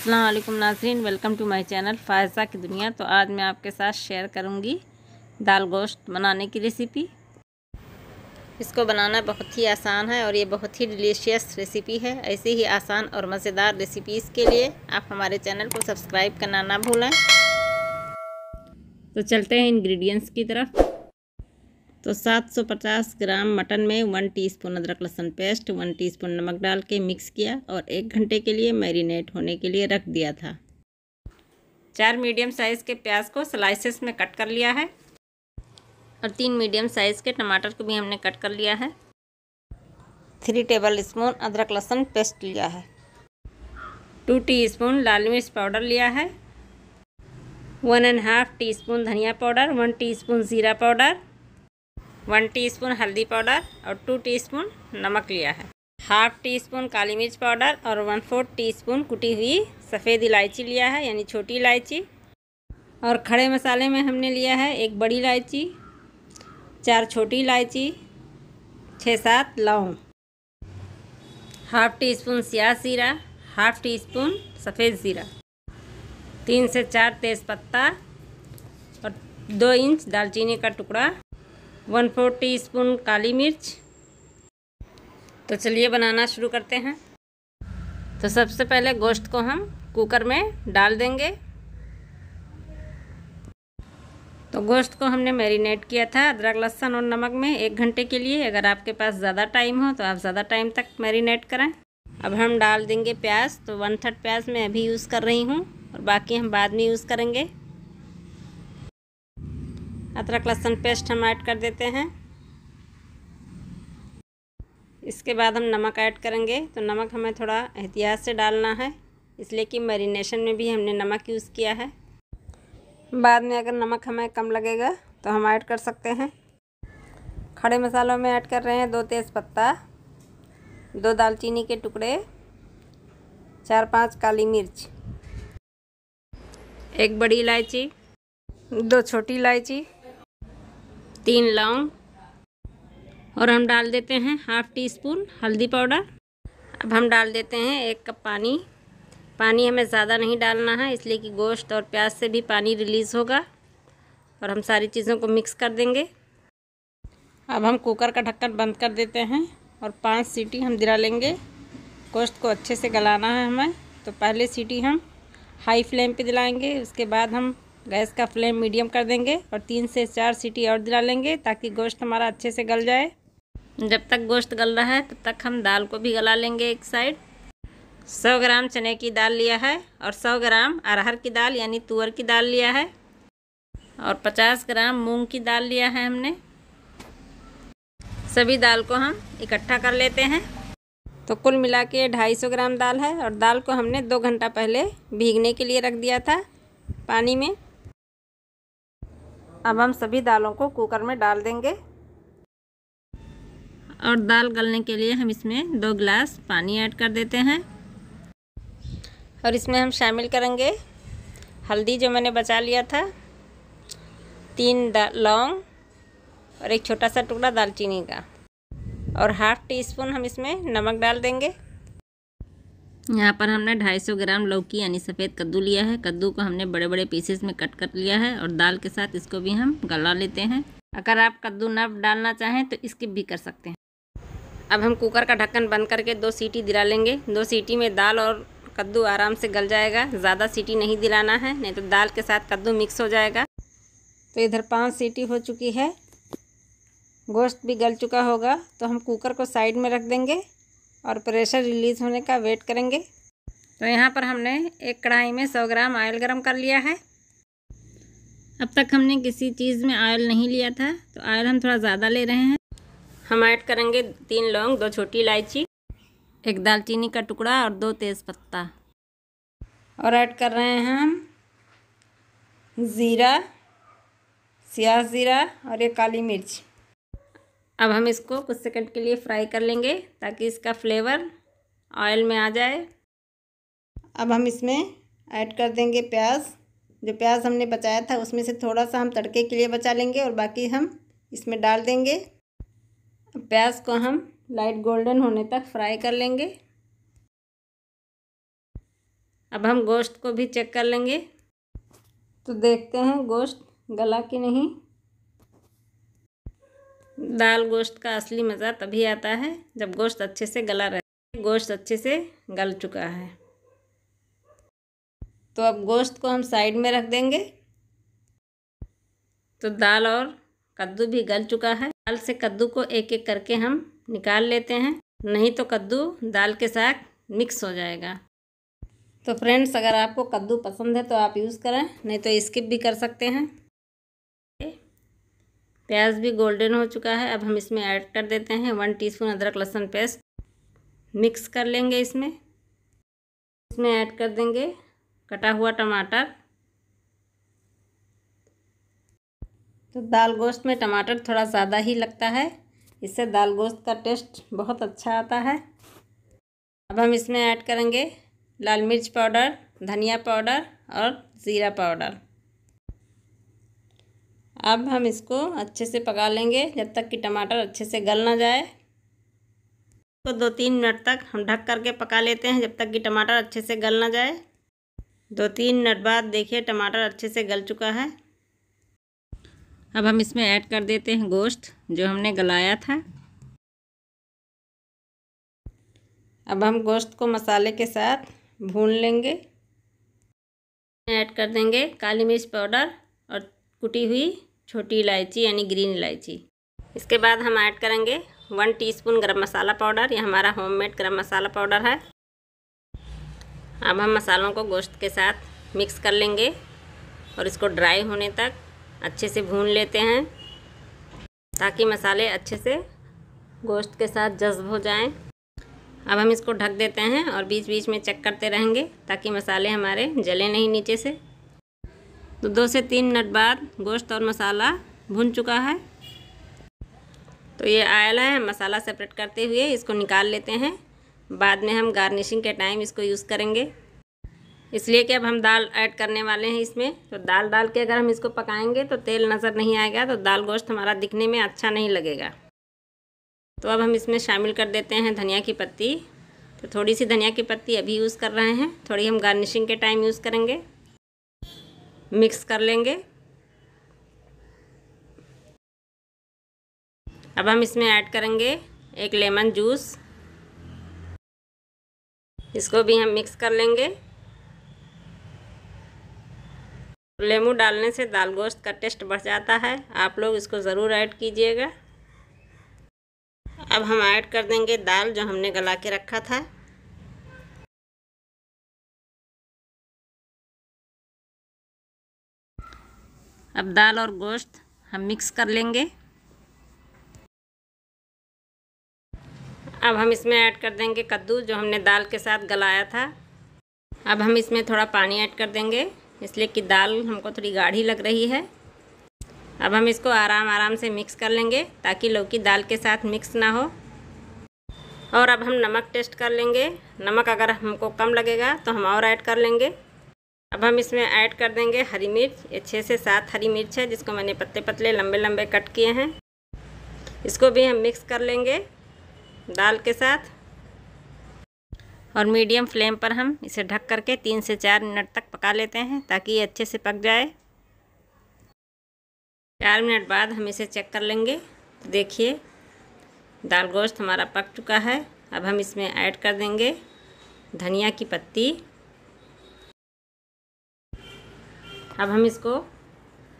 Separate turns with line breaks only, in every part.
असलम नाजरीन welcome to my channel Faiza की दुनिया तो आज मैं आपके साथ शेयर करूंगी दाल गोश्त बनाने की रेसिपी इसको बनाना बहुत ही आसान है और ये बहुत ही डिलीशियस रेसिपी है ऐसी ही आसान और मज़ेदार रेसिपीज़ के लिए आप हमारे चैनल को सब्सक्राइब करना ना भूलें तो चलते हैं इंग्रेडिएंट्स की तरफ तो 750 ग्राम मटन में वन टीस्पून अदरक लहसुन पेस्ट वन टीस्पून नमक डाल के मिक्स किया और एक घंटे के लिए मैरिनेट होने के लिए रख दिया था चार मीडियम साइज़ के प्याज को स्लाइसेस में कट कर लिया है और तीन मीडियम साइज़ के टमाटर को भी हमने कट कर लिया है थ्री टेबल स्पून अदरक लहसुन पेस्ट लिया है टू टीस्पून लाल मिर्च पाउडर लिया है one and half teaspoon धनिया पाउडर वन स्पून ज़ीरा पाउडर वन टीस्पून हल्दी पाउडर और टू टीस्पून नमक लिया है हाफ टी स्पून काली मिर्च पाउडर और वन फोर्थ टी स्पून कुटी हुई सफ़ेद इलायची लिया है यानी छोटी इलायची और खड़े मसाले में हमने लिया है एक बड़ी इलायची चार छोटी इलायची छः सात लौंग हाफ टी स्पून सियाह जीरा हाफ टी स्पून सफ़ेद ज़ीरा तीन से चार तेज़ पत्ता और दो इंच दालचीनी का टुकड़ा वन फोर टी स्पून काली मिर्च तो चलिए बनाना शुरू करते हैं तो सबसे पहले गोश्त को हम कुकर में डाल देंगे तो गोश्त को हमने मैरिनेट किया था अदरक लहसुन और नमक में एक घंटे के लिए अगर आपके पास ज़्यादा टाइम हो तो आप ज़्यादा टाइम तक मैरिनेट करें अब हम डाल देंगे प्याज तो वन थर्ड प्याज मैं अभी यूज़ कर रही हूँ और बाकी हम बाद में यूज़ करेंगे अदरक लहसुन पेस्ट हम ऐड कर देते हैं इसके बाद हम नमक ऐड करेंगे तो नमक हमें थोड़ा एहतियात से डालना है इसलिए कि मैरिनेशन में भी हमने नमक यूज़ किया है बाद में अगर नमक हमें कम लगेगा तो हम ऐड कर सकते हैं खड़े मसालों में ऐड कर रहे हैं दो तेज़पत्ता दो दालचीनी के टुकड़े चार पांच काली मिर्च एक बड़ी इलायची दो छोटी इलायची तीन लौंग और हम डाल देते हैं हाफ़ टी स्पून हल्दी पाउडर अब हम डाल देते हैं एक कप पानी पानी हमें ज़्यादा नहीं डालना है इसलिए कि गोश्त और प्याज से भी पानी रिलीज़ होगा और हम सारी चीज़ों को मिक्स कर देंगे अब हम कुकर का ढक्कन बंद कर देते हैं और पांच सीटी हम दिला लेंगे गोश्त को अच्छे से गलाना है हमें तो पहले सीटी हम हाई फ्लेम पे दिलाएंगे उसके बाद हम गैस का फ्लेम मीडियम कर देंगे और तीन से चार सीटी और दिला लेंगे ताकि गोश्त हमारा अच्छे से गल जाए जब तक गोश्त गल रहा है तब तो तक हम दाल को भी गला लेंगे एक साइड सौ ग्राम चने की दाल लिया है और सौ ग्राम अरहर की दाल यानी तुअर की दाल लिया है और पचास ग्राम मूंग की दाल लिया है हमने सभी दाल को हम इकट्ठा कर लेते हैं तो कुल मिला के ढाई सौ ग्राम दाल है और दाल को हमने दो घंटा पहले भीगने के लिए रख दिया था पानी में अब हम सभी दालों को कुकर में डाल देंगे और दाल गलने के लिए हम इसमें दो गिलास पानी ऐड कर देते हैं और इसमें हम शामिल करेंगे हल्दी जो मैंने बचा लिया था तीन लौंग और एक छोटा सा टुकड़ा दालचीनी का और हाफ टी स्पून हम इसमें नमक डाल देंगे यहाँ पर हमने 250 ग्राम लौकी यानी सफ़ेद कद्दू लिया है कद्दू को हमने बड़े बड़े पीसेस में कट कर लिया है और दाल के साथ इसको भी हम गला लेते हैं अगर आप कद्दू न डालना चाहें तो इसकी भी कर सकते हैं अब हम कुकर का ढक्कन बंद करके दो सीटी दिला लेंगे दो सीटी में दाल और कद्दू आराम से गल जाएगा ज़्यादा सीटी नहीं दिलाना है नहीं तो दाल के साथ कद्दू मिक्स हो जाएगा तो इधर पाँच सीटी हो चुकी है गोश्त भी गल चुका होगा तो हम कुकर को साइड में रख देंगे और प्रेशर रिलीज़ होने का वेट करेंगे तो यहाँ पर हमने एक कढ़ाई में सौ ग्राम ऑयल गर्म कर लिया है अब तक हमने किसी चीज़ में ऑयल नहीं लिया था तो ऑयल हम थोड़ा ज़्यादा ले रहे हैं हम ऐड करेंगे तीन लौंग दो छोटी इलायची एक दालचीनी का टुकड़ा और दो तेज़पत्ता और ऐड कर रहे हैं हम ज़ीरा सियाह ज़ीरा और एक काली मिर्च अब हम इसको कुछ सेकंड के लिए फ्राई कर लेंगे ताकि इसका फ्लेवर ऑयल में आ जाए अब हम इसमें ऐड कर देंगे प्याज जो प्याज हमने बचाया था उसमें से थोड़ा सा हम तड़के के लिए बचा लेंगे और बाकी हम इसमें डाल देंगे प्याज को हम लाइट गोल्डन होने तक फ्राई कर लेंगे अब हम गोश्त को भी चेक कर लेंगे तो देखते हैं गोश्त गला कि नहीं दाल गोश्त का असली मज़ा तभी आता है जब गोश्त अच्छे से गला रहे गोश्त अच्छे से गल चुका है तो अब गोश्त को हम साइड में रख देंगे तो दाल और कद्दू भी गल चुका है दाल से कद्दू को एक एक करके हम निकाल लेते हैं नहीं तो कद्दू दाल के साथ मिक्स हो जाएगा तो फ्रेंड्स अगर आपको कद्दू पसंद है तो आप यूज़ करें नहीं तो स्किप भी कर सकते हैं प्याज भी गोल्डन हो चुका है अब हम इसमें ऐड कर देते हैं वन टीस्पून अदरक लहसुन पेस्ट मिक्स कर लेंगे इसमें इसमें ऐड कर देंगे कटा हुआ टमाटर तो दाल गोश्त में टमाटर थोड़ा ज़्यादा ही लगता है इससे दाल गोश्त का टेस्ट बहुत अच्छा आता है अब हम इसमें ऐड करेंगे लाल मिर्च पाउडर धनिया पाउडर और ज़ीरा पाउडर अब हम इसको अच्छे से पका लेंगे जब तक कि टमाटर अच्छे से गल ना जाए इसको दो तीन मिनट तक हम ढक करके पका लेते हैं जब तक कि टमाटर अच्छे से गल ना जाए दो तीन मिनट बाद देखिए टमाटर अच्छे से गल चुका है अब हम इसमें ऐड कर देते हैं गोश्त जो हमने गलाया था अब हम गोश्त को मसाले के साथ भून लेंगे ऐड कर देंगे काली मिर्च पाउडर और कुटी हुई छोटी इलायची यानी ग्रीन इलायची इसके बाद हम ऐड करेंगे वन टीस्पून गरम मसाला पाउडर यह हमारा होममेड गरम मसाला पाउडर है अब हम मसालों को गोश्त के साथ मिक्स कर लेंगे और इसको ड्राई होने तक अच्छे से भून लेते हैं ताकि मसाले अच्छे से गोश्त के साथ जज्ब हो जाएं। अब हम इसको ढक देते हैं और बीच बीच में चेक करते रहेंगे ताकि मसाले हमारे जले नहीं नीचे से तो दो से तीन मिनट बाद गोश्त और मसाला भुन चुका है तो ये आयल है मसाला सेपरेट करते हुए इसको निकाल लेते हैं बाद में हम गार्निशिंग के टाइम इसको यूज़ करेंगे इसलिए कि अब हम दाल ऐड करने वाले हैं इसमें तो दाल डाल के अगर हम इसको पकाएंगे तो तेल नज़र नहीं आएगा तो दाल गोश्त हमारा दिखने में अच्छा नहीं लगेगा तो अब हम इसमें शामिल कर देते हैं धनिया की पत्ती तो थोड़ी सी धनिया की पत्ती अभी यूज़ कर रहे हैं थोड़ी हम गार्निशिंग के टाइम यूज़ करेंगे मिक्स कर लेंगे अब हम इसमें ऐड करेंगे एक लेमन जूस इसको भी हम मिक्स कर लेंगे लेमू डालने से दाल गोश्त का टेस्ट बढ़ जाता है आप लोग इसको ज़रूर ऐड कीजिएगा अब हम ऐड कर देंगे दाल जो हमने गला के रखा था अब दाल और गोश्त हम मिक्स कर लेंगे अब हम इसमें ऐड कर देंगे कद्दू जो हमने दाल के साथ गलाया था अब हम इसमें थोड़ा पानी ऐड कर देंगे इसलिए कि दाल हमको थोड़ी गाढ़ी लग रही है अब हम इसको आराम आराम से मिक्स कर लेंगे ताकि लौकी दाल के साथ मिक्स ना हो और अब हम नमक टेस्ट कर लेंगे नमक अगर हमको कम लगेगा तो हम और ऐड कर लेंगे अब हम इसमें ऐड कर देंगे हरी मिर्च ये छः से सात हरी मिर्च है जिसको मैंने पतले पतले लंबे लंबे कट किए हैं इसको भी हम मिक्स कर लेंगे दाल के साथ और मीडियम फ्लेम पर हम इसे ढक करके तीन से चार मिनट तक पका लेते हैं ताकि ये अच्छे से पक जाए चार मिनट बाद हम इसे चेक कर लेंगे तो देखिए दाल गोश्त हमारा पक चुका है अब हम इसमें ऐड कर देंगे धनिया की पत्ती अब हम इसको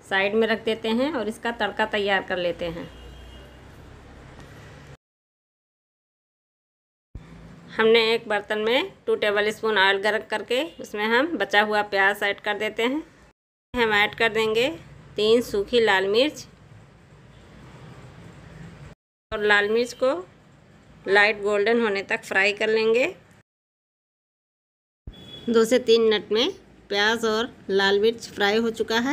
साइड में रख देते हैं और इसका तड़का तैयार कर लेते हैं हमने एक बर्तन में टू टेबल स्पून ऑयल गर्म करके उसमें हम बचा हुआ प्याज ऐड कर देते हैं हम ऐड कर देंगे तीन सूखी लाल मिर्च और लाल मिर्च को लाइट गोल्डन होने तक फ्राई कर लेंगे दो से तीन मिनट में प्याज और लाल मिर्च फ्राई हो चुका है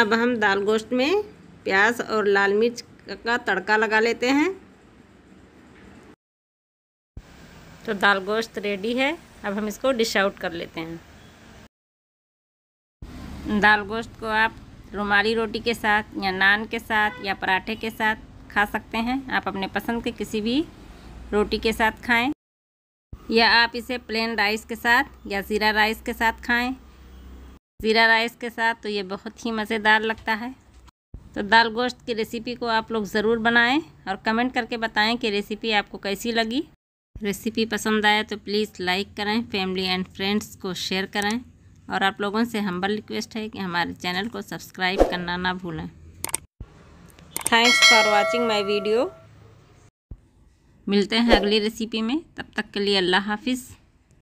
अब हम दाल गोश्त में प्याज और लाल मिर्च का तड़का लगा लेते हैं तो दाल गोश्त रेडी है अब हम इसको डिश आउट कर लेते हैं दाल गोश्त को आप रुमाली रोटी के साथ या नान के साथ या पराठे के साथ खा सकते हैं आप अपने पसंद के किसी भी रोटी के साथ खाएं या आप इसे प्लेन राइस के साथ या ज़ीरा राइस के साथ खाएं ज़ीरा राइस के साथ तो ये बहुत ही मज़ेदार लगता है तो दाल गोश्त की रेसिपी को आप लोग ज़रूर बनाएं और कमेंट करके बताएं कि रेसिपी आपको कैसी लगी रेसिपी पसंद आए तो प्लीज़ लाइक करें फैमिली एंड फ्रेंड्स को शेयर करें और आप लोगों से हम्बल रिक्वेस्ट है कि हमारे चैनल को सब्सक्राइब करना ना भूलें thanks for watching my video मिलते हैं अगली रेसिपी में तब तक के लिए अल्लाह हाफिज़